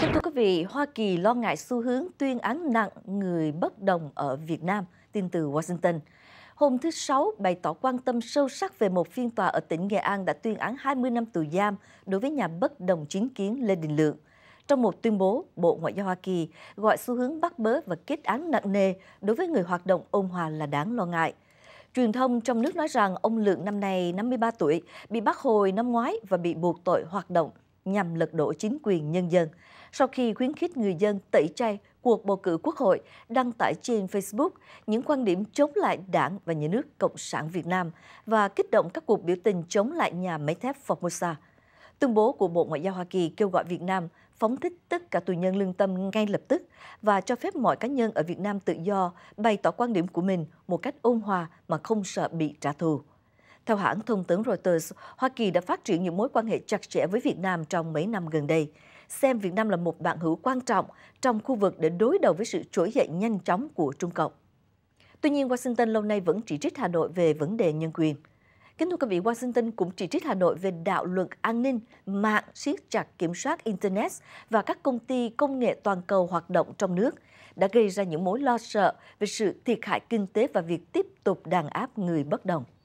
thưa quý vị, Hoa Kỳ lo ngại xu hướng tuyên án nặng người bất đồng ở Việt Nam, tin từ Washington. Hôm thứ Sáu bày tỏ quan tâm sâu sắc về một phiên tòa ở tỉnh Nghệ An đã tuyên án 20 năm tù giam đối với nhà bất đồng chính kiến Lê Đình Lượng. Trong một tuyên bố, Bộ Ngoại giao Hoa Kỳ gọi xu hướng bắt bớ và kết án nặng nề đối với người hoạt động ôn hòa là đáng lo ngại. Truyền thông trong nước nói rằng ông Lượng năm nay 53 tuổi, bị bắt hồi năm ngoái và bị buộc tội hoạt động nhằm lật đổ chính quyền nhân dân. Sau khi khuyến khích người dân tẩy chay cuộc bầu cử quốc hội, đăng tải trên Facebook những quan điểm chống lại đảng và nhà nước Cộng sản Việt Nam và kích động các cuộc biểu tình chống lại nhà máy thép Formosa. Tuyên bố của Bộ Ngoại giao Hoa Kỳ kêu gọi Việt Nam phóng thích tất cả tù nhân lương tâm ngay lập tức và cho phép mọi cá nhân ở Việt Nam tự do bày tỏ quan điểm của mình một cách ôn hòa mà không sợ bị trả thù. Theo hãng thông tấn Reuters, Hoa Kỳ đã phát triển những mối quan hệ chặt chẽ với Việt Nam trong mấy năm gần đây, xem Việt Nam là một bạn hữu quan trọng trong khu vực để đối đầu với sự trỗi dậy nhanh chóng của Trung Cộng. Tuy nhiên, Washington lâu nay vẫn chỉ trích Hà Nội về vấn đề nhân quyền. Kính thưa quý vị, Washington cũng chỉ trích Hà Nội về đạo luật an ninh, mạng, siết chặt kiểm soát Internet và các công ty công nghệ toàn cầu hoạt động trong nước đã gây ra những mối lo sợ về sự thiệt hại kinh tế và việc tiếp tục đàn áp người bất đồng.